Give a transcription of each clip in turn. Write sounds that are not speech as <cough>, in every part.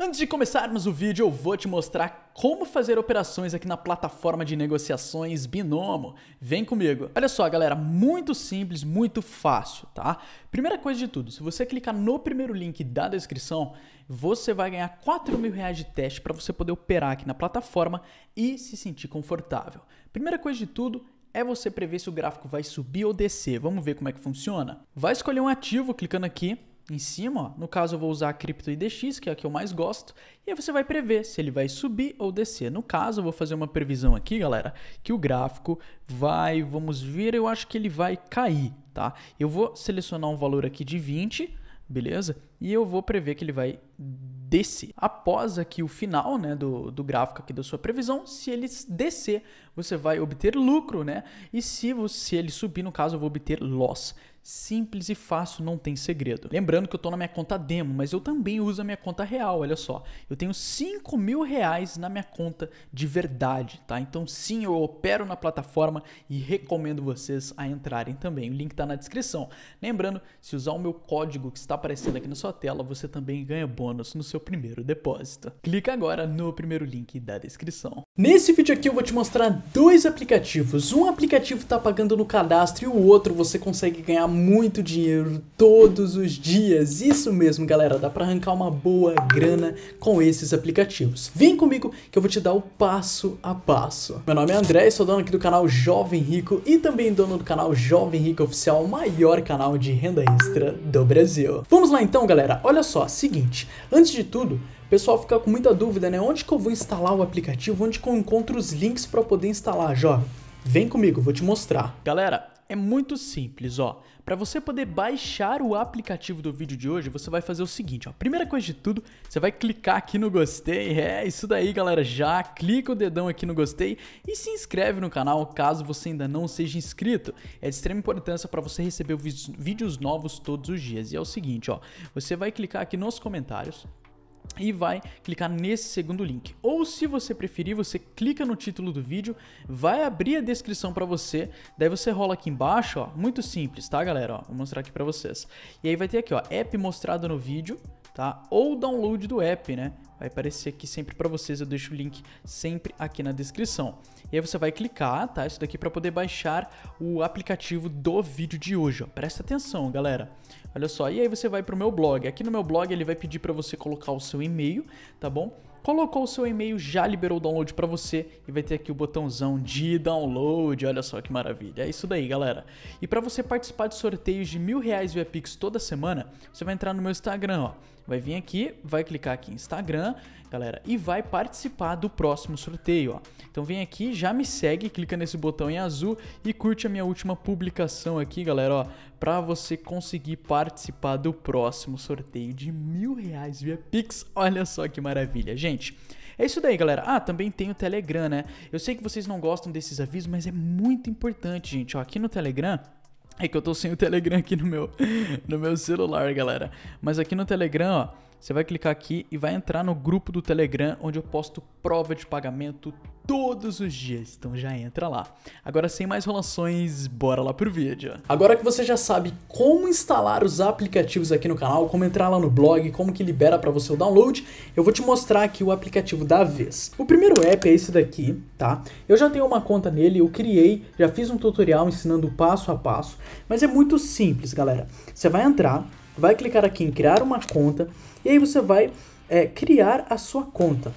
Antes de começarmos o vídeo, eu vou te mostrar como fazer operações aqui na plataforma de negociações Binomo. Vem comigo. Olha só, galera, muito simples, muito fácil, tá? Primeira coisa de tudo, se você clicar no primeiro link da descrição, você vai ganhar 4 mil reais de teste para você poder operar aqui na plataforma e se sentir confortável. Primeira coisa de tudo é você prever se o gráfico vai subir ou descer. Vamos ver como é que funciona? Vai escolher um ativo clicando aqui em cima, ó, no caso eu vou usar a cripto IDX, que é a que eu mais gosto, e aí você vai prever se ele vai subir ou descer. No caso, eu vou fazer uma previsão aqui, galera, que o gráfico vai, vamos ver, eu acho que ele vai cair, tá? Eu vou selecionar um valor aqui de 20, beleza? E eu vou prever que ele vai descer. Após aqui o final né, do, do gráfico aqui da sua previsão, se ele descer, você vai obter lucro, né? E se, você, se ele subir, no caso, eu vou obter loss. Simples e fácil, não tem segredo. Lembrando que eu estou na minha conta demo, mas eu também uso a minha conta real, olha só. Eu tenho 5 mil reais na minha conta de verdade, tá? Então sim, eu opero na plataforma e recomendo vocês a entrarem também. O link está na descrição. Lembrando, se usar o meu código que está aparecendo aqui na sua tela, você também ganha bônus no seu primeiro depósito. Clica agora no primeiro link da descrição. Nesse vídeo aqui eu vou te mostrar dois aplicativos. Um aplicativo está pagando no cadastro e o outro você consegue ganhar muito dinheiro todos os dias. Isso mesmo, galera, dá para arrancar uma boa grana com esses aplicativos. Vem comigo que eu vou te dar o passo a passo. Meu nome é André, sou dono aqui do canal Jovem Rico e também dono do canal Jovem Rico Oficial, o maior canal de renda extra do Brasil. Vamos lá então, galera. Olha só, seguinte, antes de tudo, o pessoal fica com muita dúvida, né? Onde que eu vou instalar o aplicativo? Onde que eu encontro os links para poder instalar, Jó? Vem comigo, vou te mostrar. Galera, é muito simples, ó. Para você poder baixar o aplicativo do vídeo de hoje, você vai fazer o seguinte, ó. Primeira coisa de tudo, você vai clicar aqui no gostei. É, isso daí, galera, já clica o dedão aqui no gostei e se inscreve no canal caso você ainda não seja inscrito. É de extrema importância para você receber vídeos novos todos os dias. E é o seguinte, ó. Você vai clicar aqui nos comentários, e vai clicar nesse segundo link. Ou se você preferir, você clica no título do vídeo, vai abrir a descrição para você, daí você rola aqui embaixo, ó, muito simples, tá, galera? Ó, vou mostrar aqui para vocês. E aí vai ter aqui, ó, app mostrado no vídeo tá? Ou download do app, né? Vai aparecer aqui sempre para vocês, eu deixo o link sempre aqui na descrição. E aí você vai clicar, tá? Isso daqui para poder baixar o aplicativo do vídeo de hoje, ó. Presta atenção, galera. Olha só, e aí você vai para o meu blog. Aqui no meu blog ele vai pedir para você colocar o seu e-mail, tá bom? colocou o seu e-mail, já liberou o download para você e vai ter aqui o botãozão de download. Olha só que maravilha. É isso daí, galera. E para você participar de sorteios de mil reais via Pix toda semana, você vai entrar no meu Instagram, ó. Vai vir aqui, vai clicar aqui em Instagram galera, e vai participar do próximo sorteio. Ó. Então vem aqui, já me segue, clica nesse botão em azul e curte a minha última publicação aqui, galera, ó, para você conseguir participar do próximo sorteio de mil reais via Pix. Olha só que maravilha, gente. É isso daí, galera. Ah, também tem o Telegram, né? Eu sei que vocês não gostam desses avisos, mas é muito importante, gente. Ó, aqui no Telegram é que eu tô sem o Telegram aqui no meu, <laughs> no meu celular, galera. Mas aqui no Telegram, ó, você vai clicar aqui e vai entrar no grupo do Telegram, onde eu posto prova de pagamento todos os dias, então já entra lá. Agora sem mais relações, bora lá pro vídeo. Agora que você já sabe como instalar os aplicativos aqui no canal, como entrar lá no blog, como que libera para você o download, eu vou te mostrar aqui o aplicativo da vez. O primeiro app é esse daqui, tá? Eu já tenho uma conta nele, eu criei, já fiz um tutorial ensinando passo a passo, mas é muito simples, galera. Você vai entrar, vai clicar aqui em criar uma conta e aí você vai é, criar a sua conta.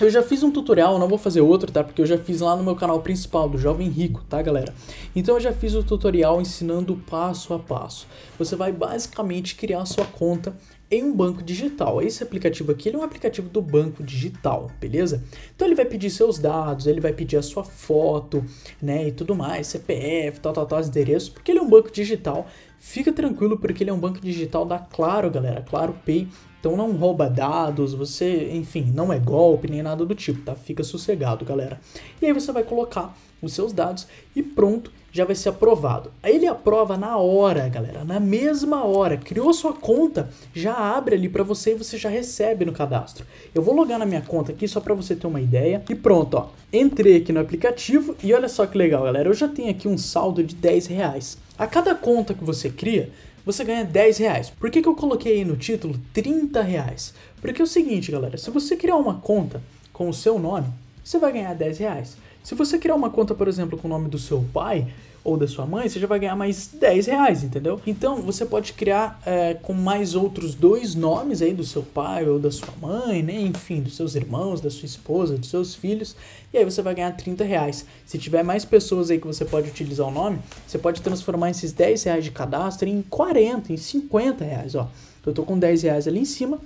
Eu já fiz um tutorial, não vou fazer outro, tá? Porque eu já fiz lá no meu canal principal, do Jovem Rico, tá, galera? Então eu já fiz o tutorial ensinando passo a passo. Você vai basicamente criar a sua conta em um banco digital. Esse aplicativo aqui ele é um aplicativo do banco digital, beleza? Então ele vai pedir seus dados, ele vai pedir a sua foto, né, e tudo mais, CPF, tal, tal, tal, endereço, porque ele é um banco digital Fica tranquilo porque ele é um banco digital da Claro, galera. Claro Pay então não rouba dados, você, enfim, não é golpe nem nada do tipo, tá? Fica sossegado, galera. E aí você vai colocar os seus dados e pronto, já vai ser aprovado. Aí ele aprova na hora, galera, na mesma hora. Criou sua conta, já abre ali para você e você já recebe no cadastro. Eu vou logar na minha conta aqui só para você ter uma ideia. E pronto, ó. Entrei aqui no aplicativo e olha só que legal, galera. Eu já tenho aqui um saldo de 10 reais. A cada conta que você cria, você ganha 10 reais. Por que, que eu coloquei aí no título 30 reais? Porque é o seguinte, galera, se você criar uma conta com o seu nome, você vai ganhar 10 reais. Se você criar uma conta, por exemplo, com o nome do seu pai, ou da sua mãe, você já vai ganhar mais 10 reais, entendeu? Então você pode criar é, com mais outros dois nomes aí do seu pai ou da sua mãe, né? Enfim, dos seus irmãos, da sua esposa, dos seus filhos, e aí você vai ganhar 30 reais. Se tiver mais pessoas aí que você pode utilizar o nome, você pode transformar esses 10 reais de cadastro em 40, em 50 reais, ó. Então, eu tô com 10 reais ali em cima,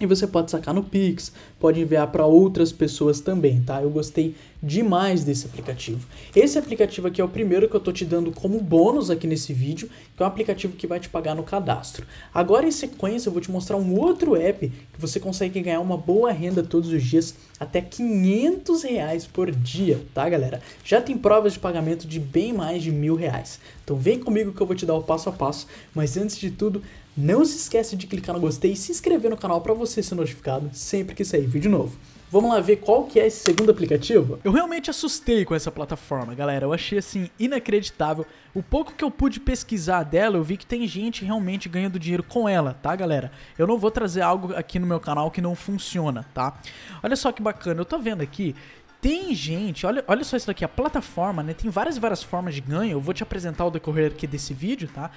e você pode sacar no Pix, pode enviar para outras pessoas também, tá? Eu gostei demais desse aplicativo. Esse aplicativo aqui é o primeiro que eu tô te dando como bônus aqui nesse vídeo, que é um aplicativo que vai te pagar no cadastro. Agora em sequência eu vou te mostrar um outro app que você consegue ganhar uma boa renda todos os dias, até 500 reais por dia, tá galera? Já tem provas de pagamento de bem mais de mil reais. Então vem comigo que eu vou te dar o passo a passo, mas antes de tudo, não se esquece de clicar no gostei e se inscrever no canal para você ser notificado sempre que sair vídeo novo. Vamos lá ver qual que é esse segundo aplicativo? Eu realmente assustei com essa plataforma, galera. Eu achei assim inacreditável. O pouco que eu pude pesquisar dela, eu vi que tem gente realmente ganhando dinheiro com ela, tá, galera? Eu não vou trazer algo aqui no meu canal que não funciona, tá? Olha só que bacana. Eu tô vendo aqui tem gente, olha, olha só isso daqui, a plataforma, né? Tem várias e várias formas de ganho. Eu vou te apresentar o decorrer aqui desse vídeo, tá?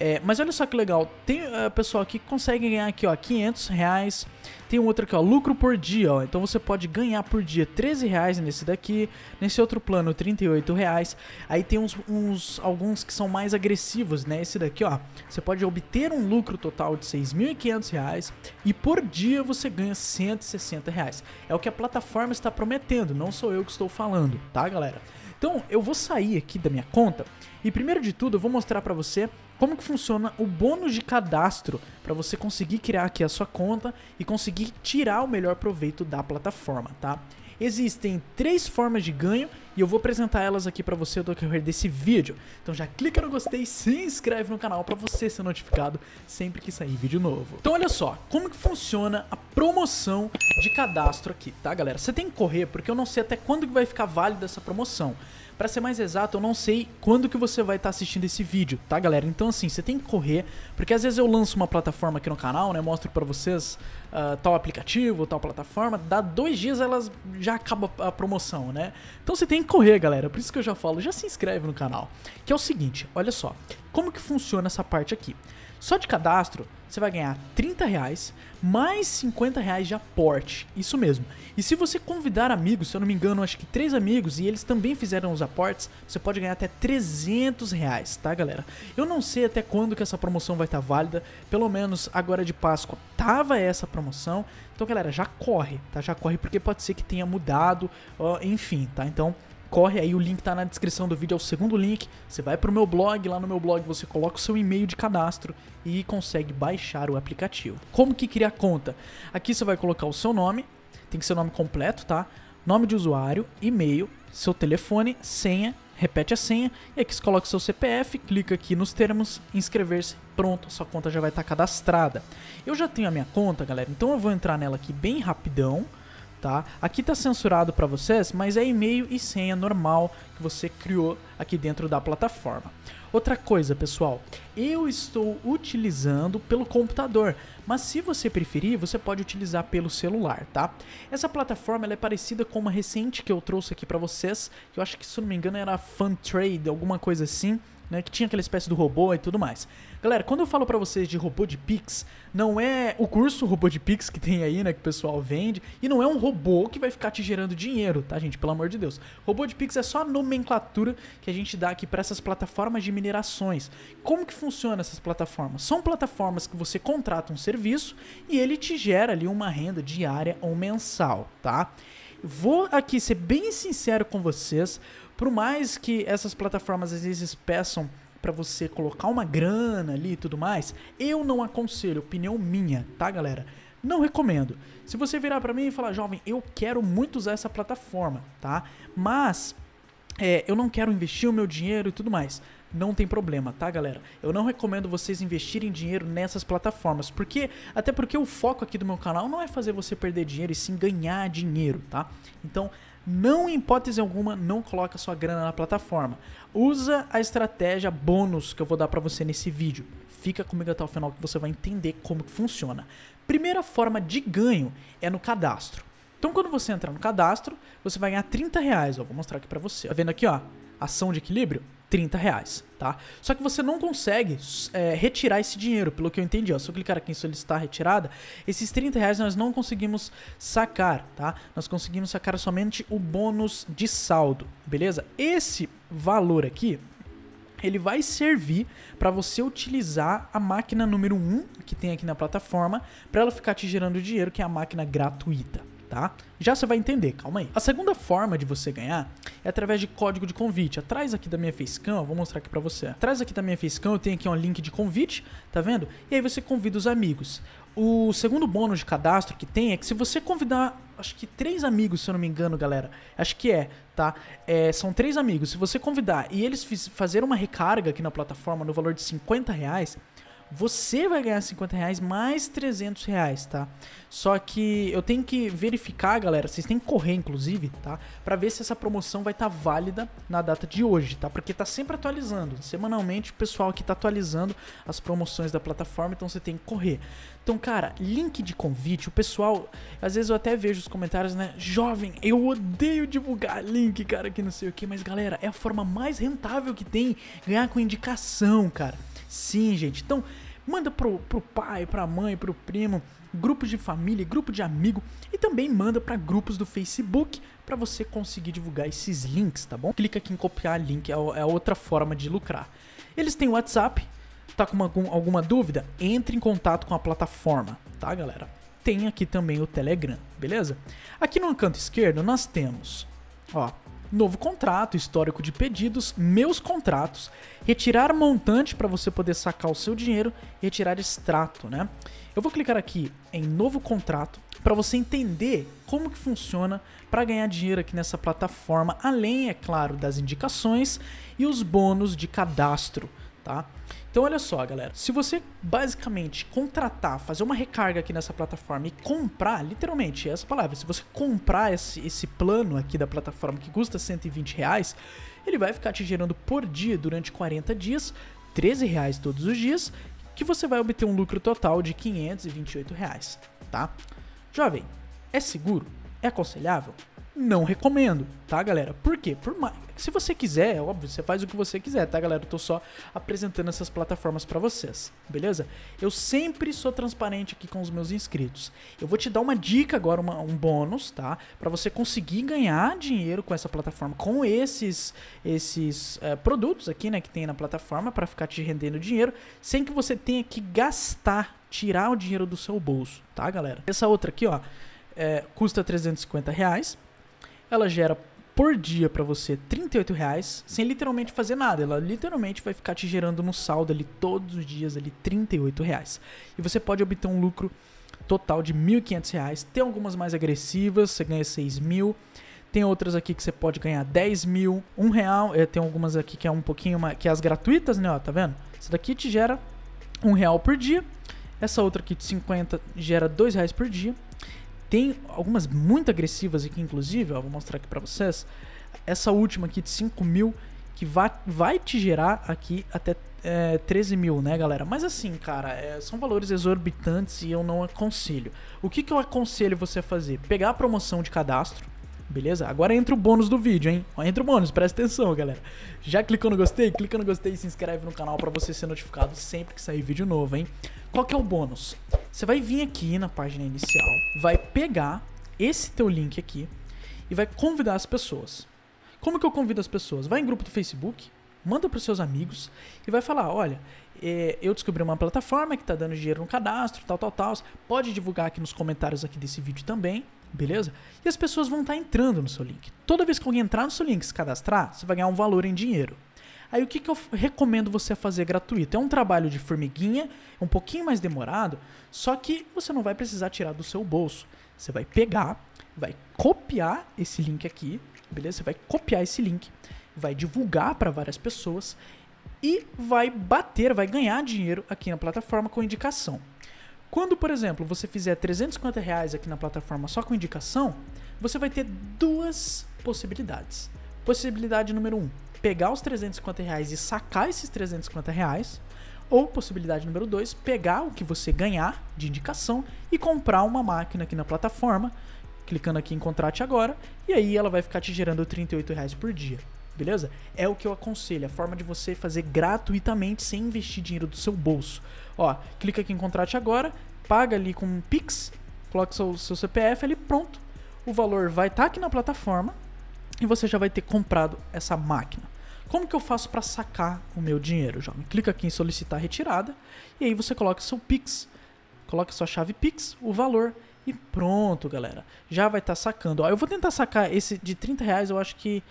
É, mas olha só que legal, tem uh, pessoal aqui que consegue ganhar aqui, ó, 500 reais, tem um outro aqui, ó, lucro por dia, ó. Então você pode ganhar por dia 13 reais nesse daqui, nesse outro plano 38 reais. Aí tem uns, uns alguns que são mais agressivos, né? Esse daqui, ó, você pode obter um lucro total de 6.500 reais e por dia você ganha 160 reais. É o que a plataforma está prometendo, não sou eu que estou falando, tá, galera? Então eu vou sair aqui da minha conta e primeiro de tudo eu vou mostrar para você como que funciona o bônus de cadastro para você conseguir criar aqui a sua conta e conseguir tirar o melhor proveito da plataforma, tá? Existem três formas de ganho e eu vou apresentar elas aqui para você do decorrer desse vídeo. Então já clica no gostei, se inscreve no canal para você ser notificado sempre que sair vídeo novo. Então olha só, como que funciona a promoção de cadastro aqui, tá galera? Você tem que correr porque eu não sei até quando que vai ficar válida essa promoção. Para ser mais exato, eu não sei quando que você vai estar tá assistindo esse vídeo, tá, galera? Então, assim, você tem que correr, porque às vezes eu lanço uma plataforma aqui no canal, né? Mostro para vocês uh, tal aplicativo, tal plataforma. Dá dois dias, elas já acaba a promoção, né? Então você tem que correr, galera. Por isso que eu já falo, já se inscreve no canal. Que é o seguinte, olha só. Como que funciona essa parte aqui? Só de cadastro, você vai ganhar 30 reais mais 50 reais de aporte. Isso mesmo. E se você convidar amigos, se eu não me engano, acho que três amigos e eles também fizeram os aportes, você pode ganhar até 300 reais, tá, galera? Eu não sei até quando que essa promoção vai estar tá válida. Pelo menos agora de Páscoa tava essa promoção. Então, galera, já corre, tá? Já corre porque pode ser que tenha mudado, enfim, tá? Então, corre aí, o link tá na descrição do vídeo, é o segundo link. Você vai pro meu blog, lá no meu blog você coloca o seu e-mail de cadastro e consegue baixar o aplicativo. Como que cria a conta? Aqui você vai colocar o seu nome, tem que ser o nome completo, tá? Nome de usuário, e-mail, seu telefone, senha, repete a senha e aqui você coloca o seu CPF, clica aqui nos termos, inscrever-se, pronto, sua conta já vai estar tá cadastrada. Eu já tenho a minha conta, galera, então eu vou entrar nela aqui bem rapidão tá? Aqui tá censurado para vocês, mas é e-mail e senha normal que você criou aqui dentro da plataforma. Outra coisa, pessoal, eu estou utilizando pelo computador, mas se você preferir, você pode utilizar pelo celular, tá? Essa plataforma é parecida com uma recente que eu trouxe aqui para vocês, que eu acho que se não me engano era Fun Trade, alguma coisa assim né? Que tinha aquela espécie do robô e tudo mais. Galera, quando eu falo para vocês de robô de Pix, não é o curso robô de Pix que tem aí, né? Que o pessoal vende, e não é um robô que vai ficar te gerando dinheiro, tá, gente? Pelo amor de Deus. Robô de Pix é só a nomenclatura que a gente dá aqui para essas plataformas de minerações. Como que funciona essas plataformas? São plataformas que você contrata um serviço e ele te gera ali uma renda diária ou mensal, tá? Vou aqui ser bem sincero com vocês. Por mais que essas plataformas às vezes peçam para você colocar uma grana ali e tudo mais, eu não aconselho, opinião minha, tá, galera? Não recomendo. Se você virar para mim e falar, jovem, eu quero muito usar essa plataforma, tá? Mas é, eu não quero investir o meu dinheiro e tudo mais. Não tem problema, tá, galera? Eu não recomendo vocês investirem dinheiro nessas plataformas, porque até porque o foco aqui do meu canal não é fazer você perder dinheiro e sim ganhar dinheiro, tá? Então, não em hipótese alguma, não coloca sua grana na plataforma. Usa a estratégia bônus que eu vou dar para você nesse vídeo. Fica comigo até o final que você vai entender como que funciona. Primeira forma de ganho é no cadastro. Então quando você entrar no cadastro, você vai ganhar 30 reais. Eu vou mostrar aqui para você. Tá vendo aqui, ó? ação de equilíbrio, 30 reais, tá? Só que você não consegue é, retirar esse dinheiro, pelo que eu entendi. Ó, se eu clicar aqui em solicitar retirada, esses 30 reais nós não conseguimos sacar, tá? Nós conseguimos sacar somente o bônus de saldo, beleza? Esse valor aqui, ele vai servir para você utilizar a máquina número 1 que tem aqui na plataforma, para ela ficar te gerando dinheiro, que é a máquina gratuita, tá? Já você vai entender, calma aí. A segunda forma de você ganhar é através de código de convite. Atrás aqui da minha facecam, eu vou mostrar aqui para você. Atrás aqui da minha facecam eu tenho aqui um link de convite, tá vendo? E aí você convida os amigos. O segundo bônus de cadastro que tem é que se você convidar, acho que três amigos, se eu não me engano, galera, acho que é, tá? É, são três amigos. Se você convidar e eles fizerem uma recarga aqui na plataforma no valor de 50 reais, você vai ganhar 50 reais mais 300 reais, tá? Só que eu tenho que verificar, galera, vocês têm que correr, inclusive, tá? Pra ver se essa promoção vai estar tá válida na data de hoje, tá? Porque tá sempre atualizando, semanalmente o pessoal aqui tá atualizando as promoções da plataforma, então você tem que correr. Então, cara, link de convite, o pessoal, às vezes eu até vejo os comentários, né? Jovem, eu odeio divulgar link, cara, que não sei o que, mas galera, é a forma mais rentável que tem ganhar com indicação, cara. Sim, gente. Então, manda pro, pro pai, pra mãe, pro primo, grupos de família, grupo de amigo e também manda para grupos do Facebook para você conseguir divulgar esses links, tá bom? Clica aqui em copiar link, é, é outra forma de lucrar. Eles têm WhatsApp, tá com alguma dúvida? Entre em contato com a plataforma, tá, galera? Tem aqui também o Telegram, beleza? Aqui no canto esquerdo nós temos, ó, novo contrato, histórico de pedidos, meus contratos, retirar montante para você poder sacar o seu dinheiro, retirar extrato, né? Eu vou clicar aqui em novo contrato para você entender como que funciona para ganhar dinheiro aqui nessa plataforma, além, é claro, das indicações e os bônus de cadastro tá? Então olha só, galera, se você basicamente contratar, fazer uma recarga aqui nessa plataforma e comprar, literalmente, é essa palavra, se você comprar esse, esse plano aqui da plataforma que custa 120 reais, ele vai ficar te gerando por dia durante 40 dias, 13 reais todos os dias, que você vai obter um lucro total de 528 reais, tá? Jovem, é seguro? É aconselhável? não recomendo, tá, galera? Por quê? Por mais, se você quiser, é óbvio, você faz o que você quiser, tá, galera? Eu tô só apresentando essas plataformas para vocês, beleza? Eu sempre sou transparente aqui com os meus inscritos. Eu vou te dar uma dica agora, uma, um bônus, tá? Para você conseguir ganhar dinheiro com essa plataforma, com esses esses é, produtos aqui, né, que tem na plataforma para ficar te rendendo dinheiro, sem que você tenha que gastar, tirar o dinheiro do seu bolso, tá, galera? Essa outra aqui, ó, é, custa 350 reais, ela gera por dia para você 38 reais sem literalmente fazer nada. Ela literalmente vai ficar te gerando no saldo ali todos os dias ali 38 reais. E você pode obter um lucro total de 1.500 reais. Tem algumas mais agressivas, você ganha 6 mil. Tem outras aqui que você pode ganhar 10 mil, 1 real. É, tem algumas aqui que é um pouquinho mais, que é as gratuitas, né? Ó, tá vendo? Essa daqui te gera 1 real por dia. Essa outra aqui de 50 gera 2 reais por dia. Tem algumas muito agressivas aqui, inclusive, ó, vou mostrar aqui para vocês. Essa última aqui de 5 mil, que vai, vai te gerar aqui até é, 13 mil, né, galera? Mas assim, cara, é, são valores exorbitantes e eu não aconselho. O que, que eu aconselho você a fazer? Pegar a promoção de cadastro, beleza? Agora entra o bônus do vídeo, hein? Entra o bônus, presta atenção, galera. Já clicou no gostei? Clica no gostei e se inscreve no canal para você ser notificado sempre que sair vídeo novo, hein? Qual que é o bônus? Você vai vir aqui na página inicial, vai pegar esse teu link aqui e vai convidar as pessoas. Como que eu convido as pessoas? Vai em grupo do Facebook, manda para seus amigos e vai falar, olha, é, eu descobri uma plataforma que está dando dinheiro no cadastro, tal, tal, tal. Pode divulgar aqui nos comentários aqui desse vídeo também, beleza? E as pessoas vão estar tá entrando no seu link. Toda vez que alguém entrar no seu link e se cadastrar, você vai ganhar um valor em dinheiro. Aí o que, que eu recomendo você fazer gratuito? É um trabalho de formiguinha, é um pouquinho mais demorado, só que você não vai precisar tirar do seu bolso. Você vai pegar, vai copiar esse link aqui, beleza? Você vai copiar esse link, vai divulgar para várias pessoas e vai bater, vai ganhar dinheiro aqui na plataforma com indicação. Quando, por exemplo, você fizer 350 reais aqui na plataforma só com indicação, você vai ter duas possibilidades. Possibilidade número um, pegar os 350 reais e sacar esses 350 reais. Ou possibilidade número 2, pegar o que você ganhar de indicação e comprar uma máquina aqui na plataforma, clicando aqui em contrate agora, e aí ela vai ficar te gerando 38 reais por dia. Beleza? É o que eu aconselho, a forma de você fazer gratuitamente sem investir dinheiro do seu bolso. Ó, clica aqui em contrate agora, paga ali com um Pix, coloca seu, seu CPF ali, pronto. O valor vai estar tá aqui na plataforma, e você já vai ter comprado essa máquina. Como que eu faço para sacar o meu dinheiro, jovem? Clica aqui em solicitar retirada e aí você coloca seu Pix, coloca sua chave Pix, o valor e pronto, galera. Já vai estar tá sacando. Ó, eu vou tentar sacar esse de 30 reais, eu acho que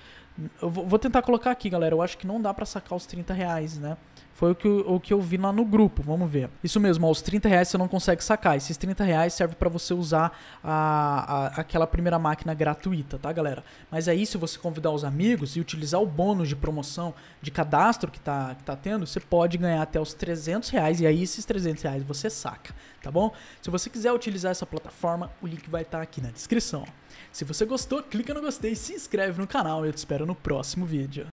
eu vou tentar colocar aqui, galera. Eu acho que não dá para sacar os 30 reais, né? Foi o que, eu, o que eu vi lá no grupo, vamos ver. Isso mesmo, ó, os 30 reais você não consegue sacar. Esses 30 reais servem para você usar a, a, aquela primeira máquina gratuita, tá, galera? Mas aí, se você convidar os amigos e utilizar o bônus de promoção de cadastro que tá, que tá tendo, você pode ganhar até os 300 reais e aí esses 300 reais você saca, tá bom? Se você quiser utilizar essa plataforma, o link vai estar tá aqui na descrição, ó. Se você gostou, clica no gostei, se inscreve no canal e eu te espero no próximo vídeo.